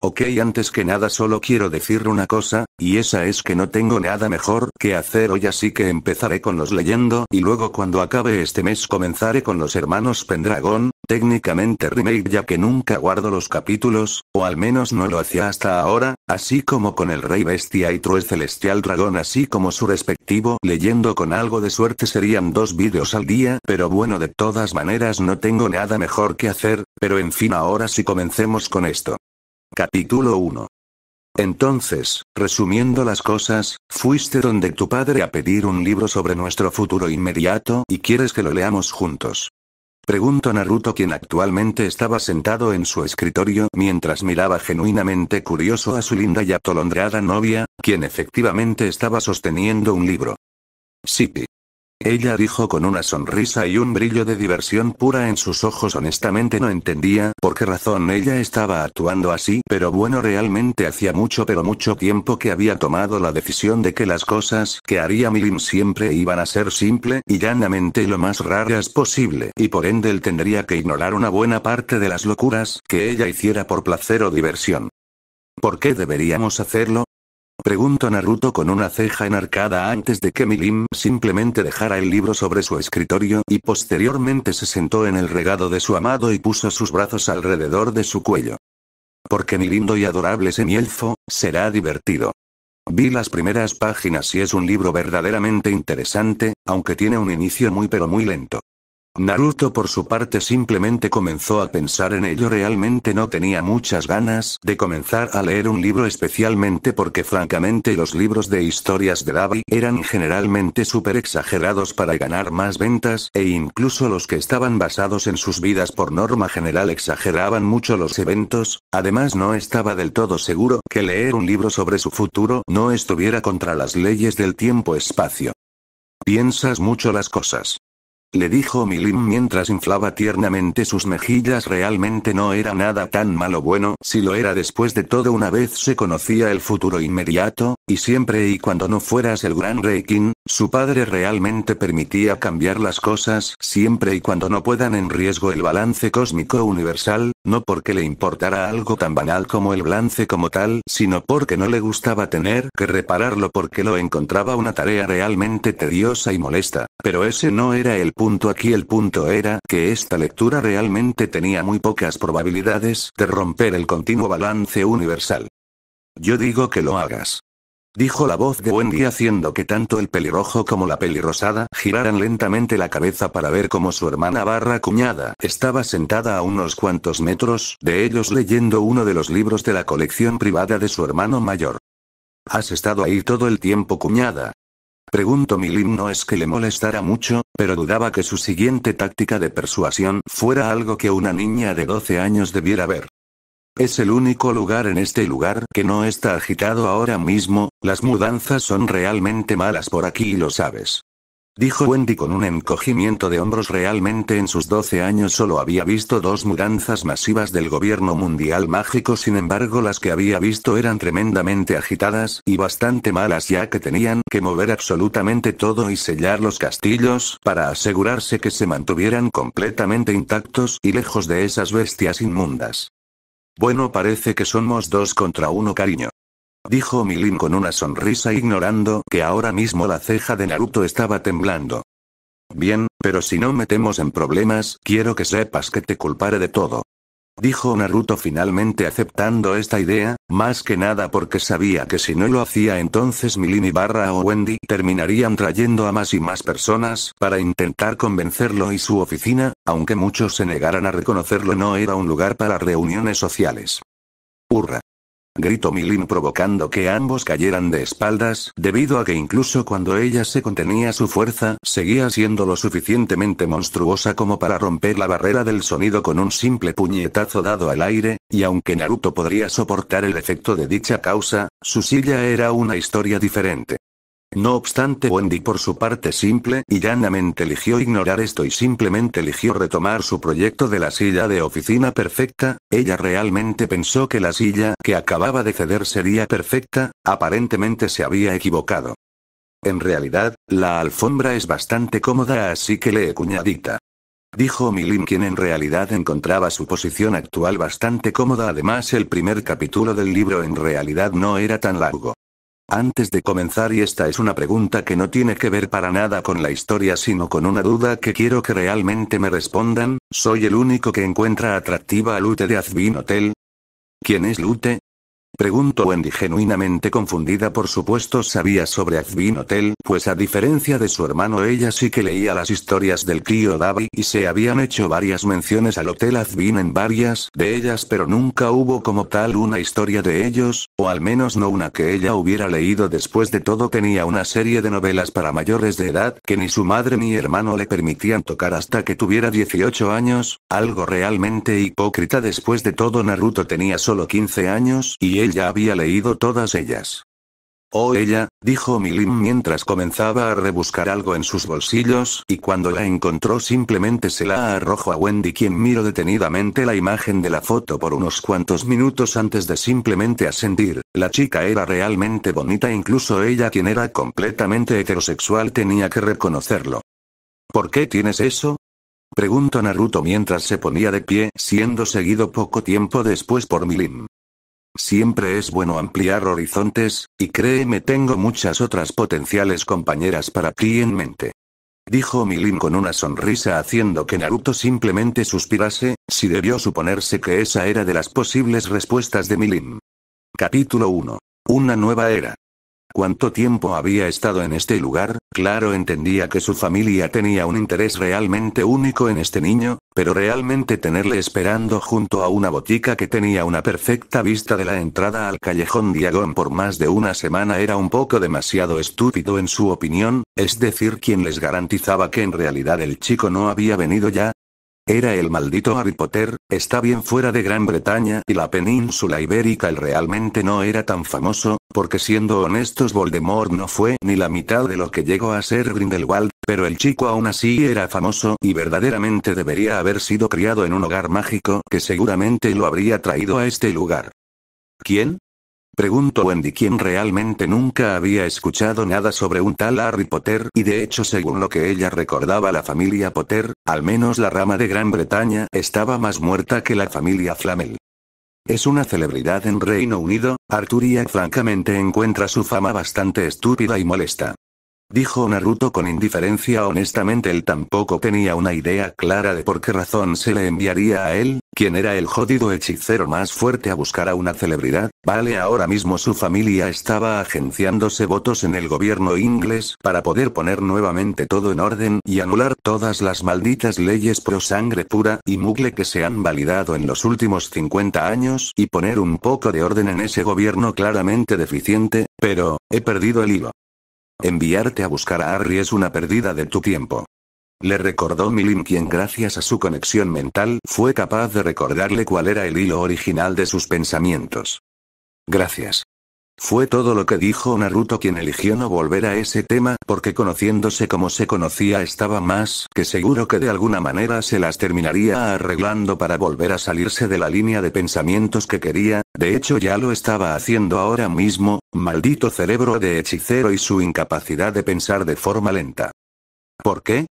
Ok, antes que nada solo quiero decir una cosa, y esa es que no tengo nada mejor que hacer hoy así que empezaré con los leyendo y luego cuando acabe este mes comenzaré con los hermanos Pendragon, técnicamente remake ya que nunca guardo los capítulos, o al menos no lo hacía hasta ahora, así como con el Rey Bestia y True Celestial Dragón así como su respectivo leyendo con algo de suerte serían dos vídeos al día, pero bueno de todas maneras no tengo nada mejor que hacer, pero en fin ahora sí comencemos con esto. Capítulo 1. Entonces, resumiendo las cosas, fuiste donde tu padre a pedir un libro sobre nuestro futuro inmediato y quieres que lo leamos juntos. Preguntó Naruto quien actualmente estaba sentado en su escritorio mientras miraba genuinamente curioso a su linda y atolondrada novia, quien efectivamente estaba sosteniendo un libro. Sipi. Ella dijo con una sonrisa y un brillo de diversión pura en sus ojos. Honestamente no entendía por qué razón ella estaba actuando así, pero bueno, realmente hacía mucho pero mucho tiempo que había tomado la decisión de que las cosas que haría Milim siempre iban a ser simple y llanamente lo más raras posible, y por ende él tendría que ignorar una buena parte de las locuras que ella hiciera por placer o diversión. ¿Por qué deberíamos hacerlo? Preguntó Naruto con una ceja enarcada antes de que Milim simplemente dejara el libro sobre su escritorio y posteriormente se sentó en el regado de su amado y puso sus brazos alrededor de su cuello. Porque mi lindo y adorable semielfo, será divertido. Vi las primeras páginas y es un libro verdaderamente interesante, aunque tiene un inicio muy pero muy lento. Naruto por su parte simplemente comenzó a pensar en ello realmente no tenía muchas ganas de comenzar a leer un libro especialmente porque francamente los libros de historias de Dabi eran generalmente súper exagerados para ganar más ventas e incluso los que estaban basados en sus vidas por norma general exageraban mucho los eventos, además no estaba del todo seguro que leer un libro sobre su futuro no estuviera contra las leyes del tiempo-espacio. Piensas mucho las cosas. Le dijo Milim mientras inflaba tiernamente sus mejillas realmente no era nada tan malo bueno si lo era después de todo una vez se conocía el futuro inmediato, y siempre y cuando no fueras el gran Reikin, su padre realmente permitía cambiar las cosas siempre y cuando no puedan en riesgo el balance cósmico universal, no porque le importara algo tan banal como el balance como tal, sino porque no le gustaba tener que repararlo porque lo encontraba una tarea realmente tediosa y molesta. Pero ese no era el punto aquí, el punto era que esta lectura realmente tenía muy pocas probabilidades de romper el continuo balance universal. Yo digo que lo hagas. Dijo la voz de Wendy haciendo que tanto el pelirrojo como la pelirrosada giraran lentamente la cabeza para ver cómo su hermana barra cuñada estaba sentada a unos cuantos metros de ellos leyendo uno de los libros de la colección privada de su hermano mayor. ¿Has estado ahí todo el tiempo cuñada? Preguntó Milim no es que le molestara mucho, pero dudaba que su siguiente táctica de persuasión fuera algo que una niña de 12 años debiera ver. Es el único lugar en este lugar que no está agitado ahora mismo, las mudanzas son realmente malas por aquí y lo sabes. Dijo Wendy con un encogimiento de hombros realmente en sus 12 años solo había visto dos mudanzas masivas del gobierno mundial mágico sin embargo las que había visto eran tremendamente agitadas y bastante malas ya que tenían que mover absolutamente todo y sellar los castillos para asegurarse que se mantuvieran completamente intactos y lejos de esas bestias inmundas. Bueno, parece que somos dos contra uno, cariño. Dijo Milin con una sonrisa ignorando que ahora mismo la ceja de Naruto estaba temblando. Bien, pero si no metemos en problemas, quiero que sepas que te culparé de todo dijo Naruto finalmente aceptando esta idea, más que nada porque sabía que si no lo hacía entonces Milini Barra o Wendy terminarían trayendo a más y más personas para intentar convencerlo y su oficina, aunque muchos se negaran a reconocerlo no era un lugar para reuniones sociales. Hurra gritó Milin provocando que ambos cayeran de espaldas, debido a que incluso cuando ella se contenía su fuerza, seguía siendo lo suficientemente monstruosa como para romper la barrera del sonido con un simple puñetazo dado al aire, y aunque Naruto podría soportar el efecto de dicha causa, su silla era una historia diferente. No obstante, Wendy por su parte simple y llanamente eligió ignorar esto y simplemente eligió retomar su proyecto de la silla de oficina perfecta, ella realmente pensó que la silla que acababa de ceder sería perfecta, aparentemente se había equivocado. En realidad, la alfombra es bastante cómoda así que lee cuñadita. Dijo Milin quien en realidad encontraba su posición actual bastante cómoda además el primer capítulo del libro en realidad no era tan largo. Antes de comenzar y esta es una pregunta que no tiene que ver para nada con la historia sino con una duda que quiero que realmente me respondan, ¿soy el único que encuentra atractiva a Lute de Azbin Hotel? ¿Quién es Lute? Pregunto Wendy genuinamente confundida por supuesto sabía sobre Azbin Hotel, pues a diferencia de su hermano ella sí que leía las historias del tío Davi y se habían hecho varias menciones al Hotel Azbin en varias de ellas pero nunca hubo como tal una historia de ellos, o al menos no una que ella hubiera leído después de todo tenía una serie de novelas para mayores de edad que ni su madre ni hermano le permitían tocar hasta que tuviera 18 años, algo realmente hipócrita después de todo Naruto tenía solo 15 años y ella había leído todas ellas. Oh ella, dijo Milim mientras comenzaba a rebuscar algo en sus bolsillos, y cuando la encontró simplemente se la arrojó a Wendy quien miró detenidamente la imagen de la foto por unos cuantos minutos antes de simplemente asentir, la chica era realmente bonita incluso ella quien era completamente heterosexual tenía que reconocerlo. ¿Por qué tienes eso? Preguntó Naruto mientras se ponía de pie siendo seguido poco tiempo después por Milim. Siempre es bueno ampliar horizontes, y créeme tengo muchas otras potenciales compañeras para ti en mente. Dijo Milim con una sonrisa haciendo que Naruto simplemente suspirase, si debió suponerse que esa era de las posibles respuestas de Milim. Capítulo 1. Una nueva era cuánto tiempo había estado en este lugar, claro entendía que su familia tenía un interés realmente único en este niño, pero realmente tenerle esperando junto a una botica que tenía una perfecta vista de la entrada al callejón Diagón por más de una semana era un poco demasiado estúpido en su opinión, es decir, quien les garantizaba que en realidad el chico no había venido ya, era el maldito Harry Potter, está bien fuera de Gran Bretaña y la península ibérica el realmente no era tan famoso, porque siendo honestos Voldemort no fue ni la mitad de lo que llegó a ser Grindelwald, pero el chico aún así era famoso y verdaderamente debería haber sido criado en un hogar mágico que seguramente lo habría traído a este lugar. ¿Quién? Preguntó Wendy quien realmente nunca había escuchado nada sobre un tal Harry Potter y de hecho según lo que ella recordaba la familia Potter, al menos la rama de Gran Bretaña estaba más muerta que la familia Flamel. Es una celebridad en Reino Unido, Arturia francamente encuentra su fama bastante estúpida y molesta. Dijo Naruto con indiferencia honestamente él tampoco tenía una idea clara de por qué razón se le enviaría a él, quien era el jodido hechicero más fuerte a buscar a una celebridad, vale ahora mismo su familia estaba agenciándose votos en el gobierno inglés para poder poner nuevamente todo en orden y anular todas las malditas leyes pro sangre pura y mugle que se han validado en los últimos 50 años y poner un poco de orden en ese gobierno claramente deficiente, pero, he perdido el hilo. Enviarte a buscar a Harry es una pérdida de tu tiempo. Le recordó Milim quien gracias a su conexión mental fue capaz de recordarle cuál era el hilo original de sus pensamientos. Gracias. Fue todo lo que dijo Naruto quien eligió no volver a ese tema, porque conociéndose como se conocía estaba más que seguro que de alguna manera se las terminaría arreglando para volver a salirse de la línea de pensamientos que quería, de hecho ya lo estaba haciendo ahora mismo, maldito cerebro de hechicero y su incapacidad de pensar de forma lenta. ¿Por qué?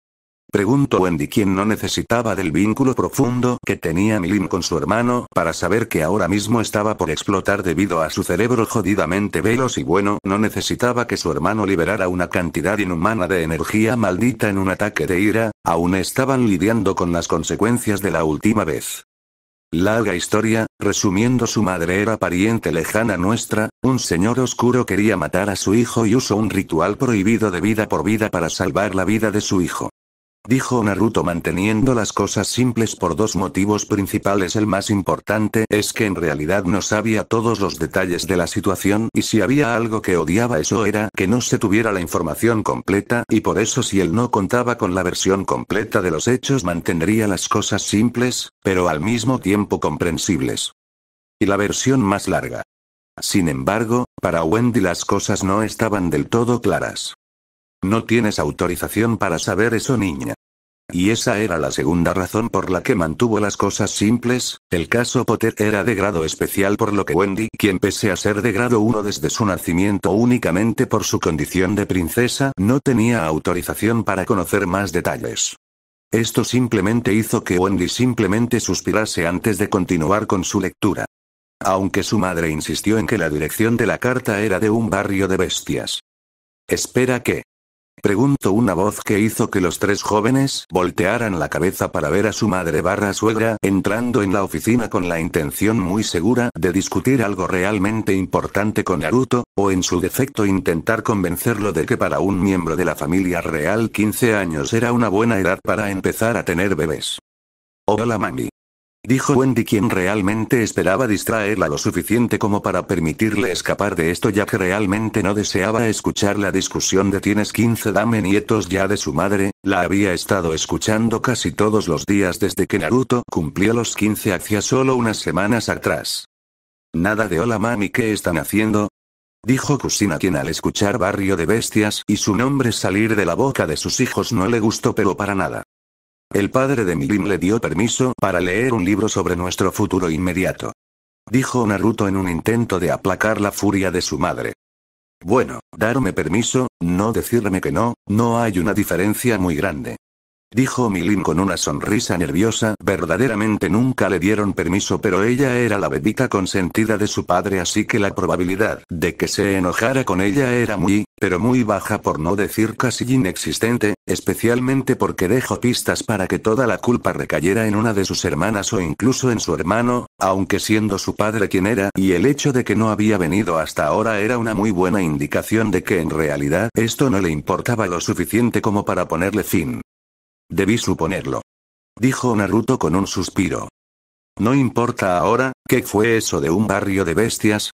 Preguntó Wendy quien no necesitaba del vínculo profundo que tenía Milin con su hermano para saber que ahora mismo estaba por explotar debido a su cerebro jodidamente veloz y bueno no necesitaba que su hermano liberara una cantidad inhumana de energía maldita en un ataque de ira, aún estaban lidiando con las consecuencias de la última vez. Larga historia, resumiendo su madre era pariente lejana nuestra, un señor oscuro quería matar a su hijo y usó un ritual prohibido de vida por vida para salvar la vida de su hijo dijo Naruto manteniendo las cosas simples por dos motivos principales. El más importante es que en realidad no sabía todos los detalles de la situación y si había algo que odiaba eso era que no se tuviera la información completa y por eso si él no contaba con la versión completa de los hechos mantendría las cosas simples, pero al mismo tiempo comprensibles. Y la versión más larga. Sin embargo, para Wendy las cosas no estaban del todo claras. No tienes autorización para saber eso, niña. Y esa era la segunda razón por la que mantuvo las cosas simples, el caso Potter era de grado especial por lo que Wendy, quien pese a ser de grado 1 desde su nacimiento únicamente por su condición de princesa, no tenía autorización para conocer más detalles. Esto simplemente hizo que Wendy simplemente suspirase antes de continuar con su lectura. Aunque su madre insistió en que la dirección de la carta era de un barrio de bestias. Espera que, Preguntó una voz que hizo que los tres jóvenes voltearan la cabeza para ver a su madre barra suegra entrando en la oficina con la intención muy segura de discutir algo realmente importante con Naruto, o en su defecto intentar convencerlo de que para un miembro de la familia real 15 años era una buena edad para empezar a tener bebés. Hola mami dijo Wendy quien realmente esperaba distraerla lo suficiente como para permitirle escapar de esto ya que realmente no deseaba escuchar la discusión de tienes 15 dame nietos ya de su madre, la había estado escuchando casi todos los días desde que Naruto cumplió los 15 hacia solo unas semanas atrás. Nada de hola mami ¿qué están haciendo? Dijo Kusina quien al escuchar Barrio de Bestias y su nombre salir de la boca de sus hijos no le gustó pero para nada. El padre de Mirim le dio permiso para leer un libro sobre nuestro futuro inmediato. Dijo Naruto en un intento de aplacar la furia de su madre. Bueno, darme permiso, no decirme que no, no hay una diferencia muy grande dijo Milin con una sonrisa nerviosa. Verdaderamente nunca le dieron permiso, pero ella era la bebita consentida de su padre, así que la probabilidad de que se enojara con ella era muy, pero muy baja, por no decir casi inexistente, especialmente porque dejó pistas para que toda la culpa recayera en una de sus hermanas o incluso en su hermano, aunque siendo su padre quien era, y el hecho de que no había venido hasta ahora era una muy buena indicación de que en realidad esto no le importaba lo suficiente como para ponerle fin. Debí suponerlo. Dijo Naruto con un suspiro. No importa ahora, ¿qué fue eso de un barrio de bestias?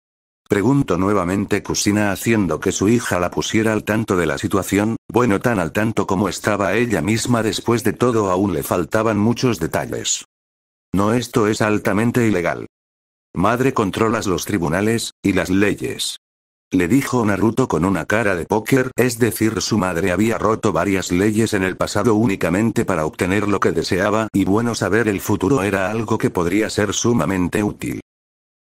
Preguntó nuevamente Kusina haciendo que su hija la pusiera al tanto de la situación, bueno tan al tanto como estaba ella misma después de todo aún le faltaban muchos detalles. No esto es altamente ilegal. Madre controlas los tribunales, y las leyes. Le dijo Naruto con una cara de póker, es decir su madre había roto varias leyes en el pasado únicamente para obtener lo que deseaba y bueno saber el futuro era algo que podría ser sumamente útil.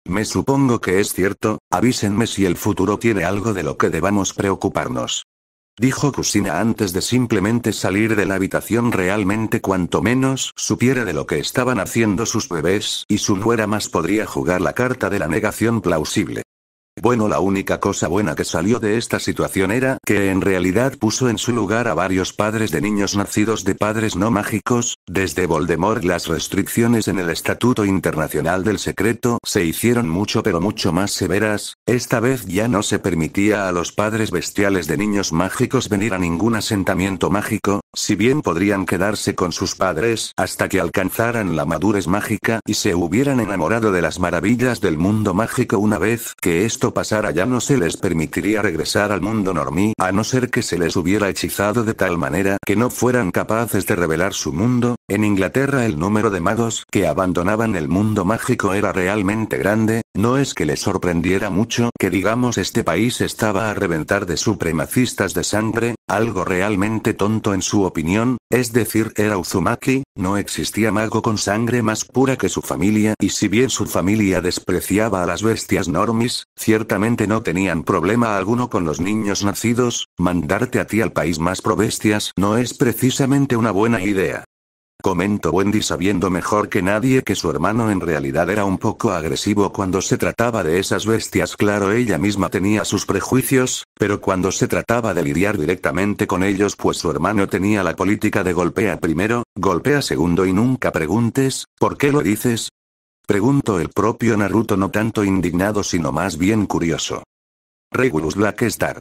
Me supongo que es cierto, avísenme si el futuro tiene algo de lo que debamos preocuparnos. Dijo Kusina antes de simplemente salir de la habitación realmente cuanto menos supiera de lo que estaban haciendo sus bebés y su nuera más podría jugar la carta de la negación plausible. Bueno, la única cosa buena que salió de esta situación era que en realidad puso en su lugar a varios padres de niños nacidos de padres no mágicos, desde Voldemort las restricciones en el Estatuto Internacional del Secreto se hicieron mucho pero mucho más severas, esta vez ya no se permitía a los padres bestiales de niños mágicos venir a ningún asentamiento mágico, si bien podrían quedarse con sus padres hasta que alcanzaran la madurez mágica y se hubieran enamorado de las maravillas del mundo mágico una vez que esto Pasar pasara ya no se les permitiría regresar al mundo normi a no ser que se les hubiera hechizado de tal manera que no fueran capaces de revelar su mundo, en Inglaterra el número de magos que abandonaban el mundo mágico era realmente grande, no es que les sorprendiera mucho que digamos este país estaba a reventar de supremacistas de sangre, algo realmente tonto en su opinión, es decir era Uzumaki, no existía mago con sangre más pura que su familia y si bien su familia despreciaba a las bestias normis, ciertamente no tenían problema alguno con los niños nacidos, mandarte a ti al país más bestias no es precisamente una buena idea. Comentó Wendy sabiendo mejor que nadie que su hermano en realidad era un poco agresivo cuando se trataba de esas bestias. Claro, ella misma tenía sus prejuicios, pero cuando se trataba de lidiar directamente con ellos, pues su hermano tenía la política de golpea primero, golpea segundo y nunca preguntes, ¿por qué lo dices? Preguntó el propio Naruto no tanto indignado sino más bien curioso. Regulus Black Star.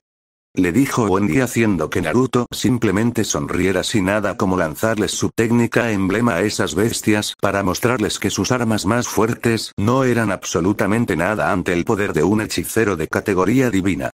Le dijo Wendy haciendo que Naruto simplemente sonriera sin nada como lanzarles su técnica emblema a esas bestias para mostrarles que sus armas más fuertes no eran absolutamente nada ante el poder de un hechicero de categoría divina.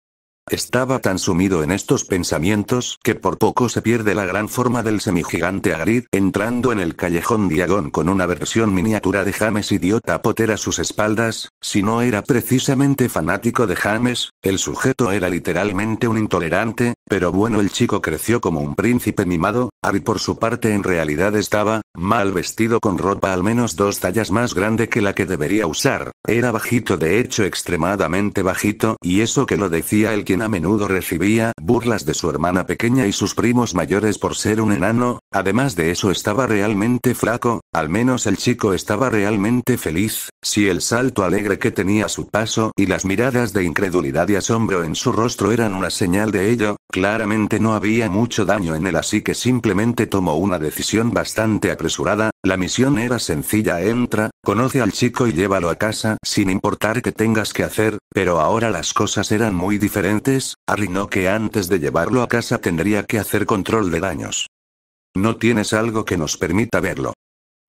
Estaba tan sumido en estos pensamientos que por poco se pierde la gran forma del semigigante Agrid, entrando en el callejón Diagón con una versión miniatura de James idiota Potter a sus espaldas, si no era precisamente fanático de James, el sujeto era literalmente un intolerante, pero bueno el chico creció como un príncipe mimado, Ari por su parte en realidad estaba, mal vestido con ropa al menos dos tallas más grande que la que debería usar, era bajito de hecho extremadamente bajito y eso que lo decía el quien a menudo recibía burlas de su hermana pequeña y sus primos mayores por ser un enano, además de eso estaba realmente flaco, al menos el chico estaba realmente feliz, si el salto alegre que tenía su paso y las miradas de incredulidad asombro en su rostro eran una señal de ello, claramente no había mucho daño en él así que simplemente tomó una decisión bastante apresurada, la misión era sencilla entra, conoce al chico y llévalo a casa sin importar que tengas que hacer, pero ahora las cosas eran muy diferentes, arruinó que antes de llevarlo a casa tendría que hacer control de daños. No tienes algo que nos permita verlo.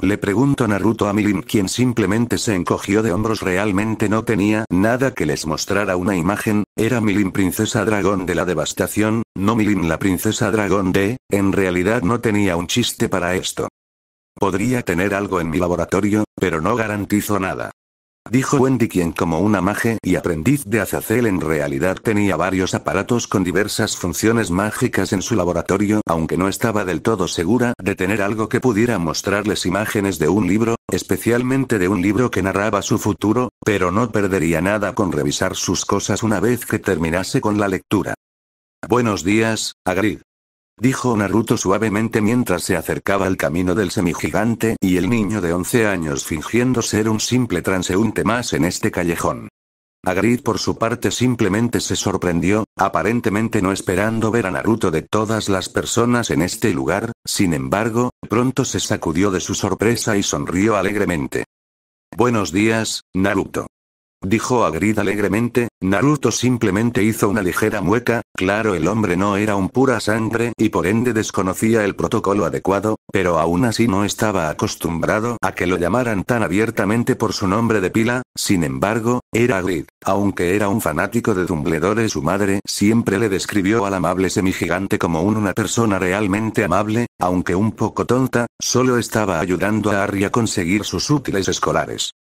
Le preguntó Naruto a Milin, quien simplemente se encogió de hombros realmente no tenía nada que les mostrara una imagen, era Milin, princesa dragón de la devastación, no Milin, la princesa dragón de, en realidad no tenía un chiste para esto. Podría tener algo en mi laboratorio, pero no garantizo nada dijo Wendy quien como una mage y aprendiz de Azazel en realidad tenía varios aparatos con diversas funciones mágicas en su laboratorio, aunque no estaba del todo segura de tener algo que pudiera mostrarles imágenes de un libro, especialmente de un libro que narraba su futuro, pero no perdería nada con revisar sus cosas una vez que terminase con la lectura. Buenos días, Agrid dijo Naruto suavemente mientras se acercaba al camino del semigigante y el niño de 11 años fingiendo ser un simple transeúnte más en este callejón. Agrit por su parte simplemente se sorprendió, aparentemente no esperando ver a Naruto de todas las personas en este lugar, sin embargo, pronto se sacudió de su sorpresa y sonrió alegremente. Buenos días, Naruto dijo Agrid alegremente, Naruto simplemente hizo una ligera mueca, claro el hombre no era un pura sangre y por ende desconocía el protocolo adecuado, pero aún así no estaba acostumbrado a que lo llamaran tan abiertamente por su nombre de pila, sin embargo, era Agrid, aunque era un fanático de Dumbledore su madre siempre le describió al amable semigigante como una persona realmente amable, aunque un poco tonta, solo estaba ayudando a Harry a conseguir sus útiles escolares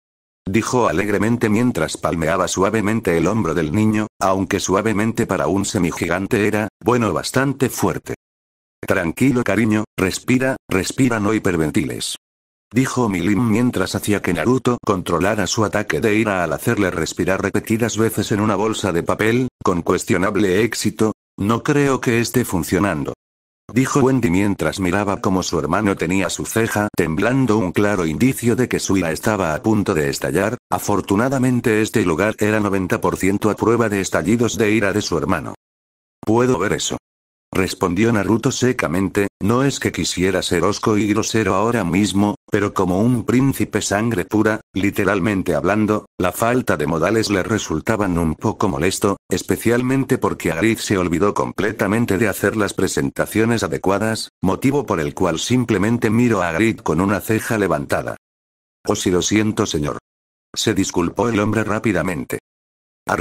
dijo alegremente mientras palmeaba suavemente el hombro del niño, aunque suavemente para un semigigante era, bueno, bastante fuerte. Tranquilo cariño, respira, respira no hiperventiles. Dijo Milim mientras hacía que Naruto controlara su ataque de ira al hacerle respirar repetidas veces en una bolsa de papel, con cuestionable éxito. No creo que esté funcionando dijo Wendy mientras miraba como su hermano tenía su ceja, temblando un claro indicio de que su ira estaba a punto de estallar, afortunadamente este lugar era 90% a prueba de estallidos de ira de su hermano. Puedo ver eso. Respondió Naruto secamente, no es que quisiera ser osco y grosero ahora mismo, pero como un príncipe sangre pura, literalmente hablando, la falta de modales le resultaban un poco molesto, especialmente porque Arif se olvidó completamente de hacer las presentaciones adecuadas, motivo por el cual simplemente miro a Arif con una ceja levantada. Oh si lo siento señor. Se disculpó el hombre rápidamente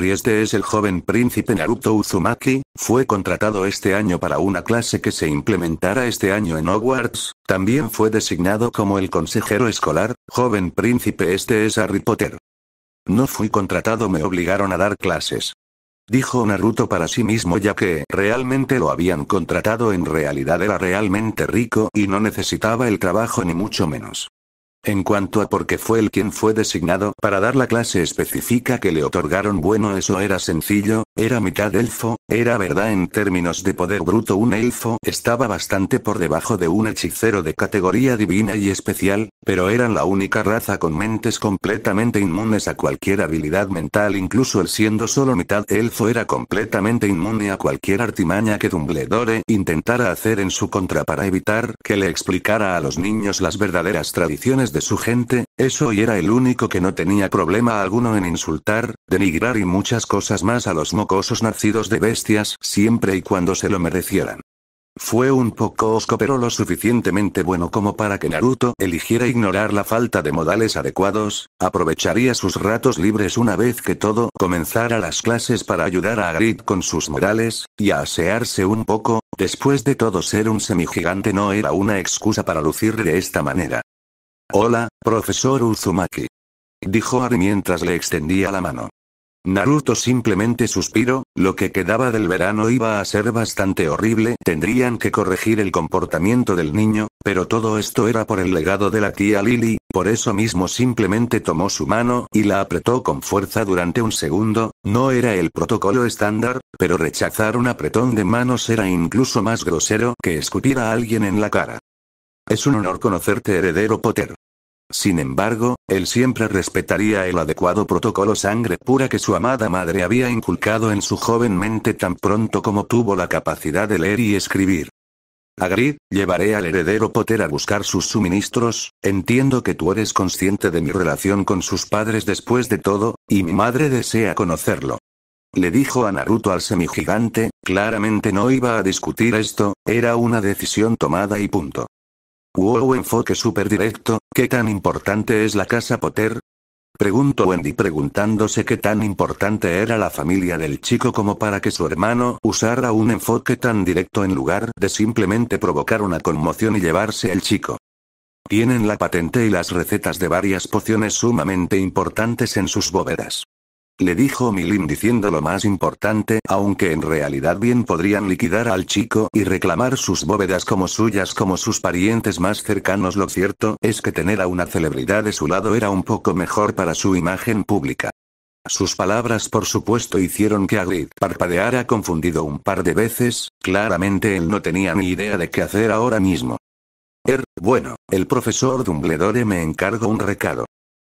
este es el joven príncipe Naruto Uzumaki, fue contratado este año para una clase que se implementará este año en Hogwarts, también fue designado como el consejero escolar, joven príncipe este es Harry Potter. No fui contratado me obligaron a dar clases. Dijo Naruto para sí mismo ya que realmente lo habían contratado en realidad era realmente rico y no necesitaba el trabajo ni mucho menos. En cuanto a por qué fue el quien fue designado para dar la clase específica que le otorgaron, bueno, eso era sencillo, era mitad elfo, era verdad en términos de poder bruto, un elfo estaba bastante por debajo de un hechicero de categoría divina y especial, pero eran la única raza con mentes completamente inmunes a cualquier habilidad mental, incluso el siendo solo mitad elfo era completamente inmune a cualquier artimaña que Dumbledore intentara hacer en su contra para evitar que le explicara a los niños las verdaderas tradiciones de su gente, eso y era el único que no tenía problema alguno en insultar, denigrar y muchas cosas más a los mocosos nacidos de bestias siempre y cuando se lo merecieran. Fue un poco osco pero lo suficientemente bueno como para que Naruto eligiera ignorar la falta de modales adecuados, aprovecharía sus ratos libres una vez que todo comenzara las clases para ayudar a Agrid con sus modales, y a asearse un poco, después de todo ser un semigigante no era una excusa para lucir de esta manera. Hola, profesor Uzumaki. Dijo Ari mientras le extendía la mano. Naruto simplemente suspiró, lo que quedaba del verano iba a ser bastante horrible, tendrían que corregir el comportamiento del niño, pero todo esto era por el legado de la tía Lily, por eso mismo simplemente tomó su mano y la apretó con fuerza durante un segundo, no era el protocolo estándar, pero rechazar un apretón de manos era incluso más grosero que escupir a alguien en la cara. Es un honor conocerte heredero Potter. Sin embargo, él siempre respetaría el adecuado protocolo sangre pura que su amada madre había inculcado en su joven mente tan pronto como tuvo la capacidad de leer y escribir. Hagrid, llevaré al heredero Potter a buscar sus suministros, entiendo que tú eres consciente de mi relación con sus padres después de todo, y mi madre desea conocerlo. Le dijo a Naruto al semigigante, claramente no iba a discutir esto, era una decisión tomada y punto. Wow enfoque super directo, ¿qué tan importante es la casa Potter? Preguntó Wendy preguntándose qué tan importante era la familia del chico como para que su hermano usara un enfoque tan directo en lugar de simplemente provocar una conmoción y llevarse al chico. Tienen la patente y las recetas de varias pociones sumamente importantes en sus bóvedas. Le dijo Milim diciendo lo más importante, aunque en realidad bien podrían liquidar al chico y reclamar sus bóvedas como suyas como sus parientes más cercanos. Lo cierto es que tener a una celebridad de su lado era un poco mejor para su imagen pública. Sus palabras por supuesto hicieron que Agrid parpadeara confundido un par de veces, claramente él no tenía ni idea de qué hacer ahora mismo. Er, bueno, el profesor Dumbledore me encargó un recado.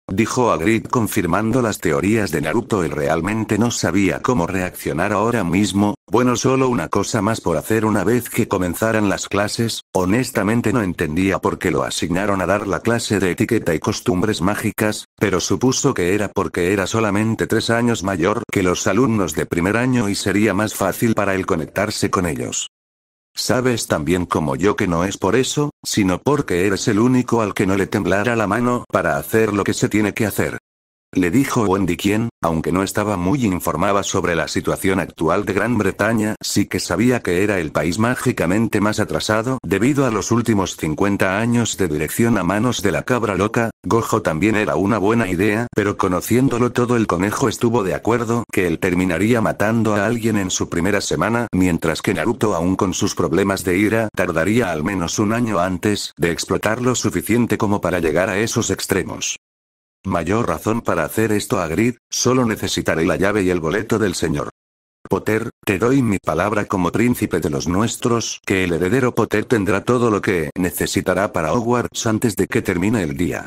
Dijo Agrid confirmando las teorías de Naruto. Él realmente no sabía cómo reaccionar ahora mismo, bueno solo una cosa más por hacer una vez que comenzaran las clases, honestamente no entendía por qué lo asignaron a dar la clase de etiqueta y costumbres mágicas, pero supuso que era porque era solamente tres años mayor que los alumnos de primer año y sería más fácil para él conectarse con ellos. Sabes también como yo que no es por eso, sino porque eres el único al que no le temblará la mano para hacer lo que se tiene que hacer. Le dijo Wendy quien, aunque no estaba muy informada sobre la situación actual de Gran Bretaña, sí que sabía que era el país mágicamente más atrasado debido a los últimos 50 años de dirección a manos de la cabra loca, Gojo también era una buena idea, pero conociéndolo todo el conejo estuvo de acuerdo que él terminaría matando a alguien en su primera semana, mientras que Naruto aún con sus problemas de ira tardaría al menos un año antes de explotar lo suficiente como para llegar a esos extremos. Mayor razón para hacer esto a solo necesitaré la llave y el boleto del señor. Potter, te doy mi palabra como príncipe de los nuestros que el heredero Potter tendrá todo lo que necesitará para Hogwarts antes de que termine el día.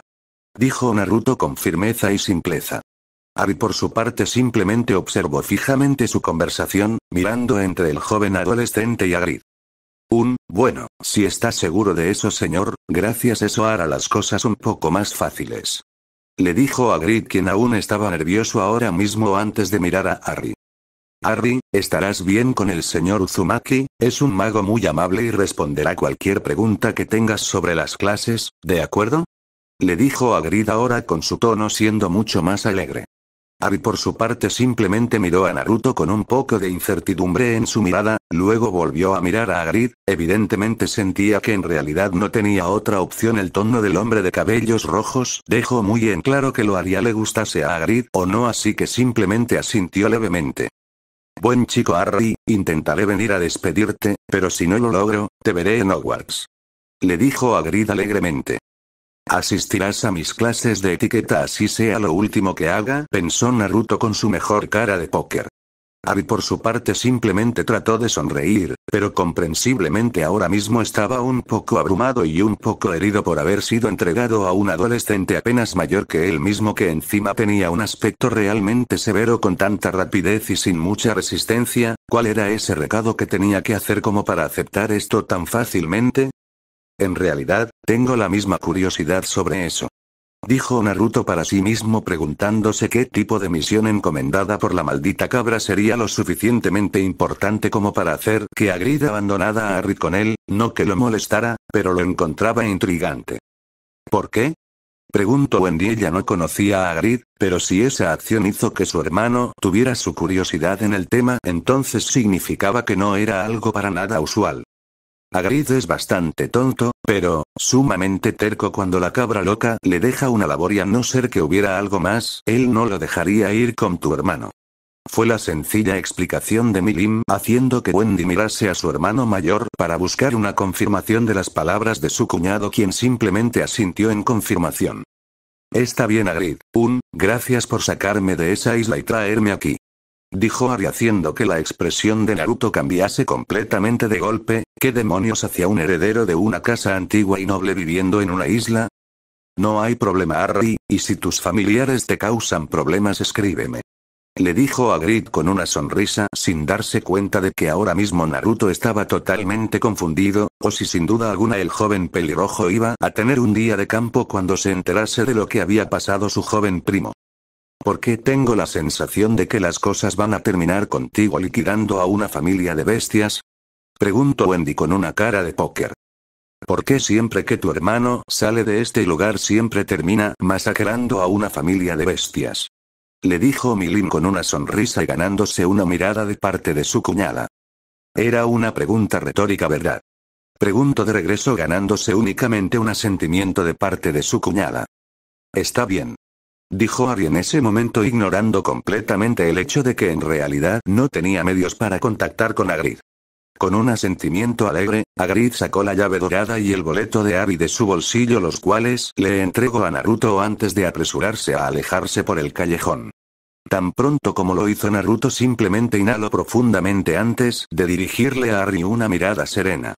Dijo Naruto con firmeza y simpleza. Ari, por su parte simplemente observó fijamente su conversación, mirando entre el joven adolescente y Agrid. Un, bueno, si estás seguro de eso señor, gracias eso hará las cosas un poco más fáciles. Le dijo a Grid quien aún estaba nervioso ahora mismo antes de mirar a Harry. Harry, estarás bien con el señor Uzumaki, es un mago muy amable y responderá cualquier pregunta que tengas sobre las clases, ¿de acuerdo? Le dijo a Grid ahora con su tono siendo mucho más alegre. Harry por su parte simplemente miró a Naruto con un poco de incertidumbre en su mirada, luego volvió a mirar a Agrid, evidentemente sentía que en realidad no tenía otra opción el tono del hombre de cabellos rojos, dejó muy en claro que lo haría le gustase a Agrid o no así que simplemente asintió levemente. Buen chico Harry, intentaré venir a despedirte, pero si no lo logro, te veré en Hogwarts. Le dijo Agrid alegremente. Asistirás a mis clases de etiqueta así sea lo último que haga, pensó Naruto con su mejor cara de póker. Abby por su parte simplemente trató de sonreír, pero comprensiblemente ahora mismo estaba un poco abrumado y un poco herido por haber sido entregado a un adolescente apenas mayor que él mismo que encima tenía un aspecto realmente severo con tanta rapidez y sin mucha resistencia, ¿cuál era ese recado que tenía que hacer como para aceptar esto tan fácilmente? En realidad, tengo la misma curiosidad sobre eso. Dijo Naruto para sí mismo preguntándose qué tipo de misión encomendada por la maldita cabra sería lo suficientemente importante como para hacer que Agrid abandonara a Harry con él, no que lo molestara, pero lo encontraba intrigante. ¿Por qué? Preguntó Wendy ella no conocía a Agrid, pero si esa acción hizo que su hermano tuviera su curiosidad en el tema entonces significaba que no era algo para nada usual. Agrid es bastante tonto, pero, sumamente terco cuando la cabra loca le deja una labor y a no ser que hubiera algo más, él no lo dejaría ir con tu hermano. Fue la sencilla explicación de Milim, haciendo que Wendy mirase a su hermano mayor para buscar una confirmación de las palabras de su cuñado quien simplemente asintió en confirmación. Está bien Agrid, un, gracias por sacarme de esa isla y traerme aquí. Dijo Ari haciendo que la expresión de Naruto cambiase completamente de golpe, ¿Qué demonios hacia un heredero de una casa antigua y noble viviendo en una isla? No hay problema, Harry, y si tus familiares te causan problemas, escríbeme. Le dijo a Grit con una sonrisa sin darse cuenta de que ahora mismo Naruto estaba totalmente confundido, o si sin duda alguna el joven pelirrojo iba a tener un día de campo cuando se enterase de lo que había pasado su joven primo. Porque tengo la sensación de que las cosas van a terminar contigo liquidando a una familia de bestias? Preguntó Wendy con una cara de póker. ¿Por qué siempre que tu hermano sale de este lugar siempre termina masacrando a una familia de bestias? Le dijo Milin con una sonrisa y ganándose una mirada de parte de su cuñada. Era una pregunta retórica, ¿verdad? Preguntó de regreso ganándose únicamente un asentimiento de parte de su cuñada. Está bien. Dijo Ari en ese momento ignorando completamente el hecho de que en realidad no tenía medios para contactar con Agrid. Con un asentimiento alegre, Agrid sacó la llave dorada y el boleto de Ari de su bolsillo, los cuales le entregó a Naruto antes de apresurarse a alejarse por el callejón. Tan pronto como lo hizo Naruto simplemente inhaló profundamente antes de dirigirle a Harry una mirada serena.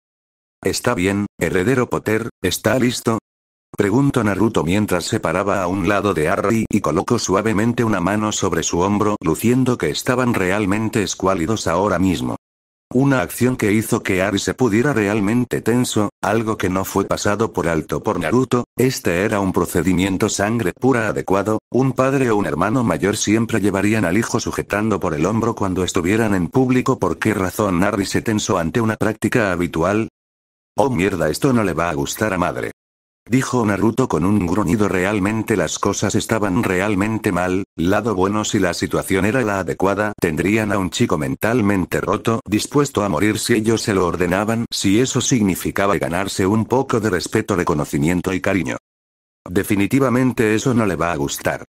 Está bien, heredero Potter, ¿está listo? Preguntó Naruto mientras se paraba a un lado de Harry y colocó suavemente una mano sobre su hombro luciendo que estaban realmente escuálidos ahora mismo. Una acción que hizo que Ari se pudiera realmente tenso, algo que no fue pasado por alto por Naruto, este era un procedimiento sangre pura adecuado, un padre o un hermano mayor siempre llevarían al hijo sujetando por el hombro cuando estuvieran en público ¿por qué razón Ari se tensó ante una práctica habitual? Oh mierda esto no le va a gustar a madre. Dijo Naruto con un gruñido realmente las cosas estaban realmente mal, lado bueno si la situación era la adecuada tendrían a un chico mentalmente roto dispuesto a morir si ellos se lo ordenaban si eso significaba ganarse un poco de respeto reconocimiento y cariño. Definitivamente eso no le va a gustar.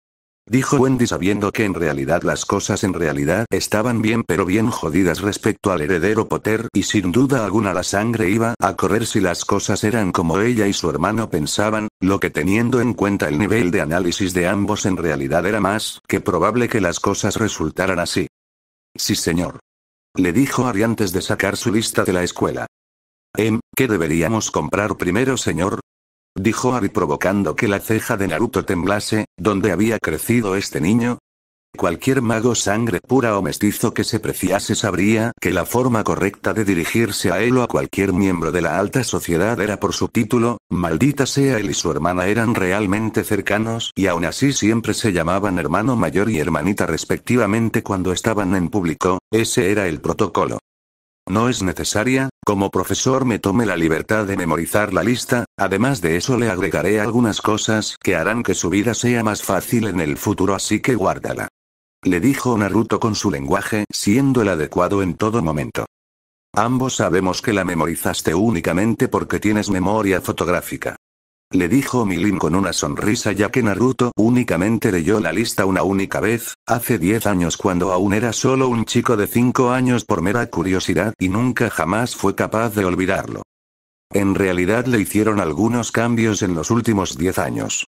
Dijo Wendy sabiendo que en realidad las cosas en realidad estaban bien pero bien jodidas respecto al heredero Potter y sin duda alguna la sangre iba a correr si las cosas eran como ella y su hermano pensaban, lo que teniendo en cuenta el nivel de análisis de ambos en realidad era más que probable que las cosas resultaran así. Sí señor. Le dijo Ari antes de sacar su lista de la escuela. Em, ¿qué deberíamos comprar primero señor? Dijo Ari provocando que la ceja de Naruto temblase, ¿dónde había crecido este niño? Cualquier mago sangre pura o mestizo que se preciase sabría que la forma correcta de dirigirse a él o a cualquier miembro de la alta sociedad era por su título, maldita sea él y su hermana eran realmente cercanos y aún así siempre se llamaban hermano mayor y hermanita respectivamente cuando estaban en público, ese era el protocolo. No es necesaria, como profesor me tome la libertad de memorizar la lista, además de eso le agregaré algunas cosas que harán que su vida sea más fácil en el futuro así que guárdala. Le dijo Naruto con su lenguaje, siendo el adecuado en todo momento. Ambos sabemos que la memorizaste únicamente porque tienes memoria fotográfica. Le dijo Milin con una sonrisa ya que Naruto únicamente leyó la lista una única vez, hace 10 años cuando aún era solo un chico de 5 años por mera curiosidad y nunca jamás fue capaz de olvidarlo. En realidad le hicieron algunos cambios en los últimos 10 años.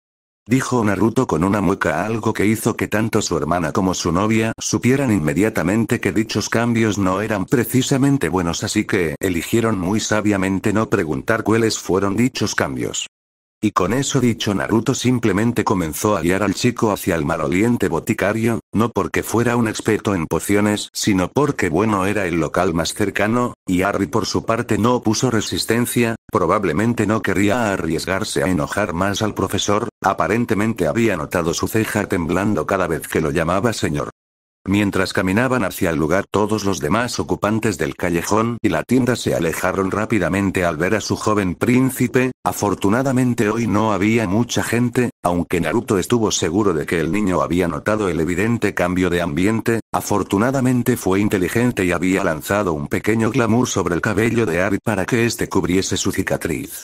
Dijo Naruto con una mueca algo que hizo que tanto su hermana como su novia supieran inmediatamente que dichos cambios no eran precisamente buenos así que eligieron muy sabiamente no preguntar cuáles fueron dichos cambios. Y con eso dicho Naruto simplemente comenzó a guiar al chico hacia el maloliente boticario, no porque fuera un experto en pociones, sino porque bueno era el local más cercano, y Harry por su parte no opuso resistencia, probablemente no quería arriesgarse a enojar más al profesor, aparentemente había notado su ceja temblando cada vez que lo llamaba señor. Mientras caminaban hacia el lugar todos los demás ocupantes del callejón y la tienda se alejaron rápidamente al ver a su joven príncipe, afortunadamente hoy no había mucha gente, aunque Naruto estuvo seguro de que el niño había notado el evidente cambio de ambiente, afortunadamente fue inteligente y había lanzado un pequeño glamour sobre el cabello de Ari para que este cubriese su cicatriz.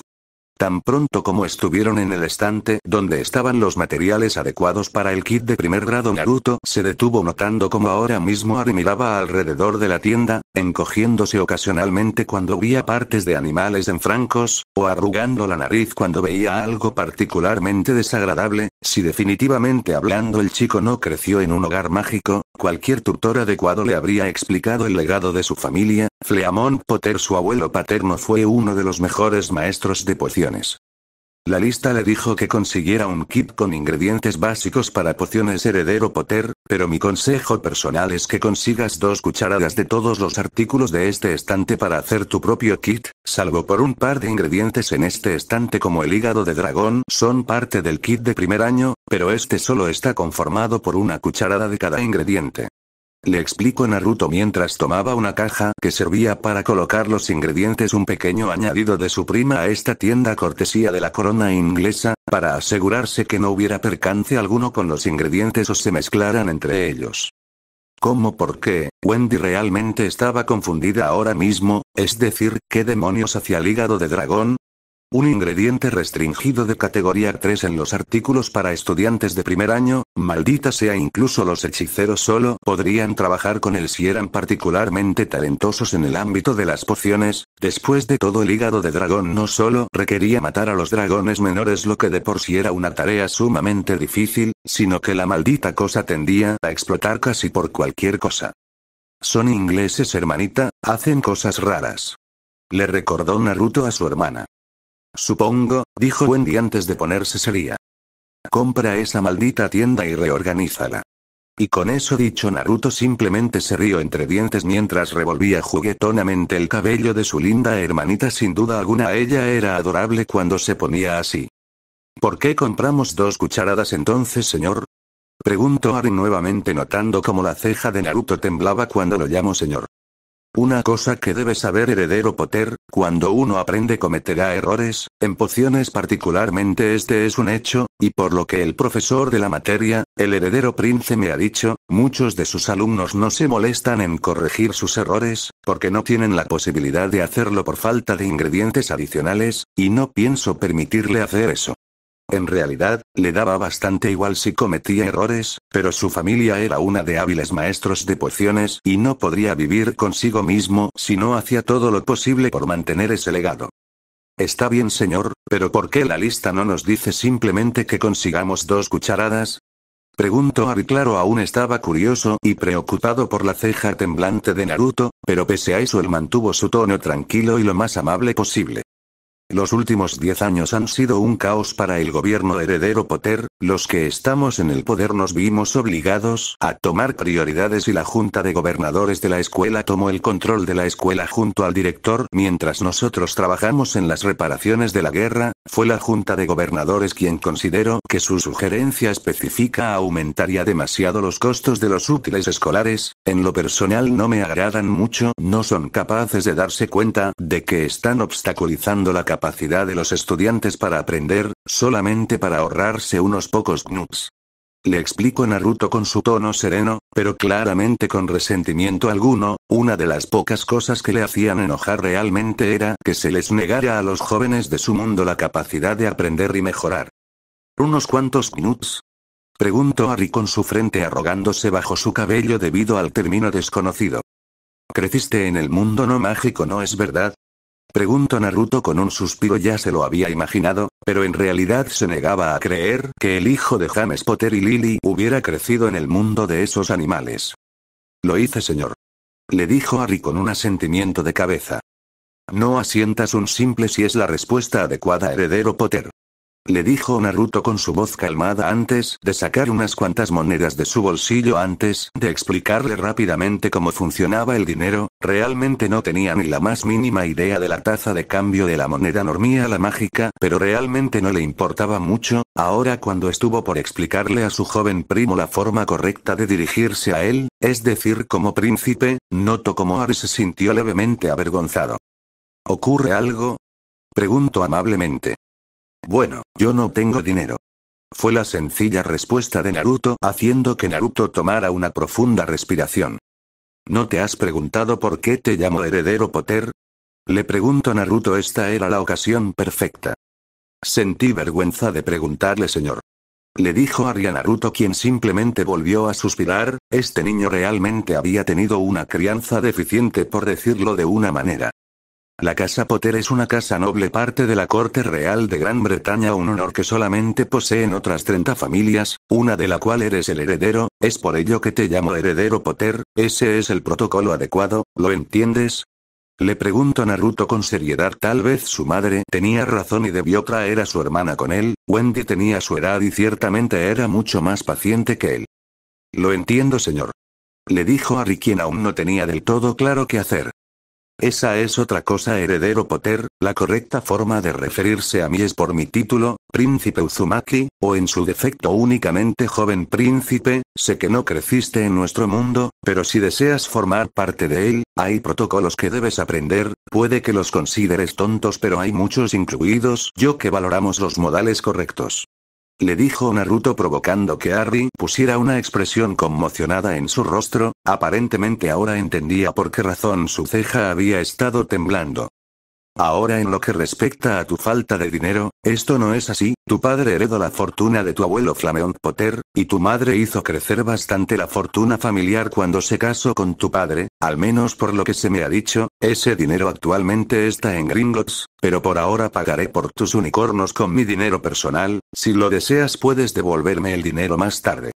Tan pronto como estuvieron en el estante donde estaban los materiales adecuados para el kit de primer grado Naruto se detuvo notando como ahora mismo Ari miraba alrededor de la tienda, encogiéndose ocasionalmente cuando veía partes de animales en francos, o arrugando la nariz cuando veía algo particularmente desagradable, si definitivamente hablando el chico no creció en un hogar mágico, cualquier tutor adecuado le habría explicado el legado de su familia, Fleamont Potter su abuelo paterno fue uno de los mejores maestros de poesía la lista le dijo que consiguiera un kit con ingredientes básicos para pociones heredero poder, pero mi consejo personal es que consigas dos cucharadas de todos los artículos de este estante para hacer tu propio kit, salvo por un par de ingredientes en este estante como el hígado de dragón, son parte del kit de primer año, pero este solo está conformado por una cucharada de cada ingrediente. Le explicó Naruto mientras tomaba una caja que servía para colocar los ingredientes un pequeño añadido de su prima a esta tienda cortesía de la corona inglesa, para asegurarse que no hubiera percance alguno con los ingredientes o se mezclaran entre ellos. ¿Cómo por qué? Wendy realmente estaba confundida ahora mismo, es decir, ¿qué demonios hacia el hígado de dragón? Un ingrediente restringido de categoría 3 en los artículos para estudiantes de primer año, maldita sea incluso los hechiceros solo podrían trabajar con él si eran particularmente talentosos en el ámbito de las pociones, después de todo el hígado de dragón no solo requería matar a los dragones menores lo que de por sí era una tarea sumamente difícil, sino que la maldita cosa tendía a explotar casi por cualquier cosa. Son ingleses hermanita, hacen cosas raras. Le recordó Naruto a su hermana. Supongo, dijo Wendy antes de ponerse seria. Compra esa maldita tienda y reorganízala. Y con eso dicho Naruto simplemente se rió entre dientes mientras revolvía juguetonamente el cabello de su linda hermanita sin duda alguna ella era adorable cuando se ponía así. ¿Por qué compramos dos cucharadas entonces señor? Preguntó Ari nuevamente notando cómo la ceja de Naruto temblaba cuando lo llamó señor. Una cosa que debe saber heredero Potter, cuando uno aprende cometerá errores, en pociones particularmente este es un hecho, y por lo que el profesor de la materia, el heredero Prince me ha dicho, muchos de sus alumnos no se molestan en corregir sus errores, porque no tienen la posibilidad de hacerlo por falta de ingredientes adicionales, y no pienso permitirle hacer eso. En realidad, le daba bastante igual si cometía errores, pero su familia era una de hábiles maestros de pociones y no podría vivir consigo mismo si no hacía todo lo posible por mantener ese legado. Está bien señor, pero ¿por qué la lista no nos dice simplemente que consigamos dos cucharadas? Preguntó claro aún estaba curioso y preocupado por la ceja temblante de Naruto, pero pese a eso él mantuvo su tono tranquilo y lo más amable posible. Los últimos 10 años han sido un caos para el gobierno heredero Potter, los que estamos en el poder nos vimos obligados a tomar prioridades y la Junta de Gobernadores de la escuela tomó el control de la escuela junto al director mientras nosotros trabajamos en las reparaciones de la guerra, fue la Junta de Gobernadores quien consideró que su sugerencia específica aumentaría demasiado los costos de los útiles escolares, en lo personal no me agradan mucho, no son capaces de darse cuenta de que están obstaculizando la capacidad capacidad de los estudiantes para aprender, solamente para ahorrarse unos pocos knuts. Le explico Naruto con su tono sereno, pero claramente con resentimiento alguno, una de las pocas cosas que le hacían enojar realmente era que se les negara a los jóvenes de su mundo la capacidad de aprender y mejorar. ¿Unos cuantos knuts? Preguntó Ari con su frente arrogándose bajo su cabello debido al término desconocido. Creciste en el mundo no mágico, ¿no es verdad? Preguntó Naruto con un suspiro ya se lo había imaginado, pero en realidad se negaba a creer que el hijo de James Potter y Lily hubiera crecido en el mundo de esos animales. Lo hice señor. Le dijo Harry con un asentimiento de cabeza. No asientas un simple si es la respuesta adecuada heredero Potter. Le dijo Naruto con su voz calmada antes de sacar unas cuantas monedas de su bolsillo antes de explicarle rápidamente cómo funcionaba el dinero, realmente no tenía ni la más mínima idea de la tasa de cambio de la moneda normía la mágica, pero realmente no le importaba mucho, ahora cuando estuvo por explicarle a su joven primo la forma correcta de dirigirse a él, es decir como príncipe, noto como Ari se sintió levemente avergonzado. ¿Ocurre algo? Preguntó amablemente. Bueno, yo no tengo dinero. Fue la sencilla respuesta de Naruto, haciendo que Naruto tomara una profunda respiración. ¿No te has preguntado por qué te llamo heredero Potter? Le pregunto Naruto, esta era la ocasión perfecta. Sentí vergüenza de preguntarle, señor. Le dijo Arya Naruto, quien simplemente volvió a suspirar, este niño realmente había tenido una crianza deficiente por decirlo de una manera. La Casa Potter es una casa noble parte de la Corte Real de Gran Bretaña, un honor que solamente poseen otras 30 familias, una de la cual eres el heredero, es por ello que te llamo heredero Potter, ese es el protocolo adecuado, ¿lo entiendes? Le pregunto Naruto con seriedad, tal vez su madre tenía razón y debió traer a su hermana con él, Wendy tenía su edad y ciertamente era mucho más paciente que él. Lo entiendo señor. Le dijo Harry quien aún no tenía del todo claro qué hacer. Esa es otra cosa heredero Potter, la correcta forma de referirse a mí es por mi título, príncipe Uzumaki, o en su defecto únicamente joven príncipe, sé que no creciste en nuestro mundo, pero si deseas formar parte de él, hay protocolos que debes aprender, puede que los consideres tontos pero hay muchos incluidos yo que valoramos los modales correctos le dijo Naruto provocando que Harry pusiera una expresión conmocionada en su rostro, aparentemente ahora entendía por qué razón su ceja había estado temblando. Ahora en lo que respecta a tu falta de dinero, esto no es así, tu padre heredó la fortuna de tu abuelo Flameon Potter, y tu madre hizo crecer bastante la fortuna familiar cuando se casó con tu padre, al menos por lo que se me ha dicho, ese dinero actualmente está en Gringotts, pero por ahora pagaré por tus unicornos con mi dinero personal, si lo deseas puedes devolverme el dinero más tarde.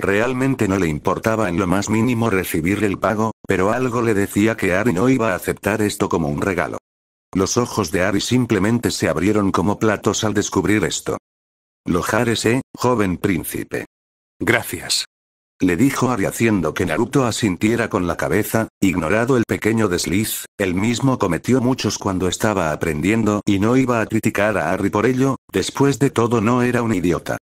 Realmente no le importaba en lo más mínimo recibir el pago, pero algo le decía que Ari no iba a aceptar esto como un regalo. Los ojos de Ari simplemente se abrieron como platos al descubrir esto. Lo ¿eh? joven príncipe. Gracias. Le dijo Ari haciendo que Naruto asintiera con la cabeza, ignorado el pequeño desliz, él mismo cometió muchos cuando estaba aprendiendo y no iba a criticar a Ari por ello, después de todo no era un idiota.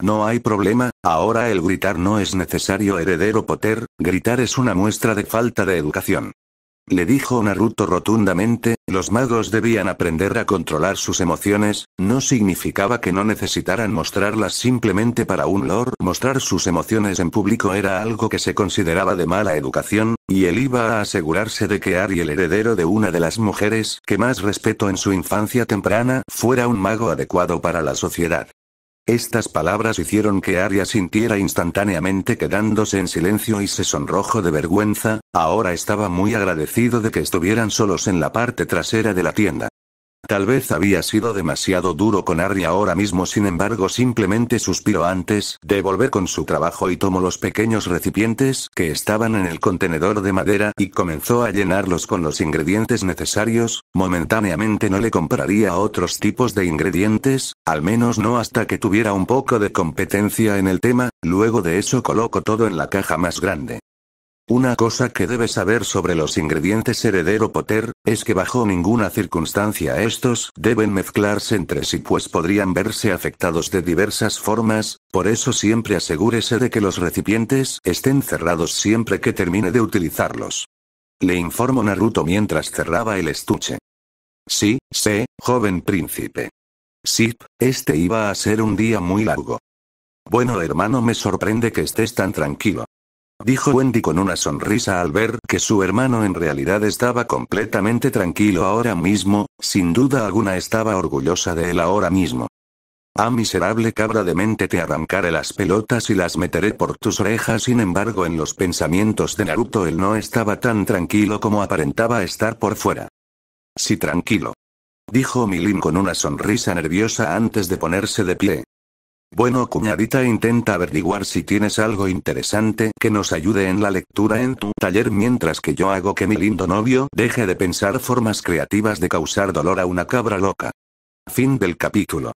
No hay problema, ahora el gritar no es necesario heredero poter, gritar es una muestra de falta de educación. Le dijo Naruto rotundamente, los magos debían aprender a controlar sus emociones, no significaba que no necesitaran mostrarlas simplemente para un lord. Mostrar sus emociones en público era algo que se consideraba de mala educación, y él iba a asegurarse de que Ari el heredero de una de las mujeres que más respeto en su infancia temprana fuera un mago adecuado para la sociedad. Estas palabras hicieron que Arya sintiera instantáneamente quedándose en silencio y se sonrojo de vergüenza, ahora estaba muy agradecido de que estuvieran solos en la parte trasera de la tienda. Tal vez había sido demasiado duro con Harry ahora mismo, sin embargo, simplemente suspiró antes de volver con su trabajo y tomó los pequeños recipientes que estaban en el contenedor de madera y comenzó a llenarlos con los ingredientes necesarios. Momentáneamente no le compraría otros tipos de ingredientes, al menos no hasta que tuviera un poco de competencia en el tema, luego de eso colocó todo en la caja más grande. Una cosa que debes saber sobre los ingredientes heredero Potter, es que bajo ninguna circunstancia estos deben mezclarse entre sí pues podrían verse afectados de diversas formas, por eso siempre asegúrese de que los recipientes estén cerrados siempre que termine de utilizarlos. Le informó Naruto mientras cerraba el estuche. Sí, sé, joven príncipe. Sip, este iba a ser un día muy largo. Bueno hermano me sorprende que estés tan tranquilo dijo Wendy con una sonrisa al ver que su hermano en realidad estaba completamente tranquilo ahora mismo, sin duda alguna estaba orgullosa de él ahora mismo. Ah, miserable cabra de mente, te arrancaré las pelotas y las meteré por tus orejas. Sin embargo, en los pensamientos de Naruto él no estaba tan tranquilo como aparentaba estar por fuera. Sí, tranquilo. Dijo Milin con una sonrisa nerviosa antes de ponerse de pie. Bueno, cuñadita, intenta averiguar si tienes algo interesante que nos ayude en la lectura en tu taller mientras que yo hago que mi lindo novio deje de pensar formas creativas de causar dolor a una cabra loca. Fin del capítulo.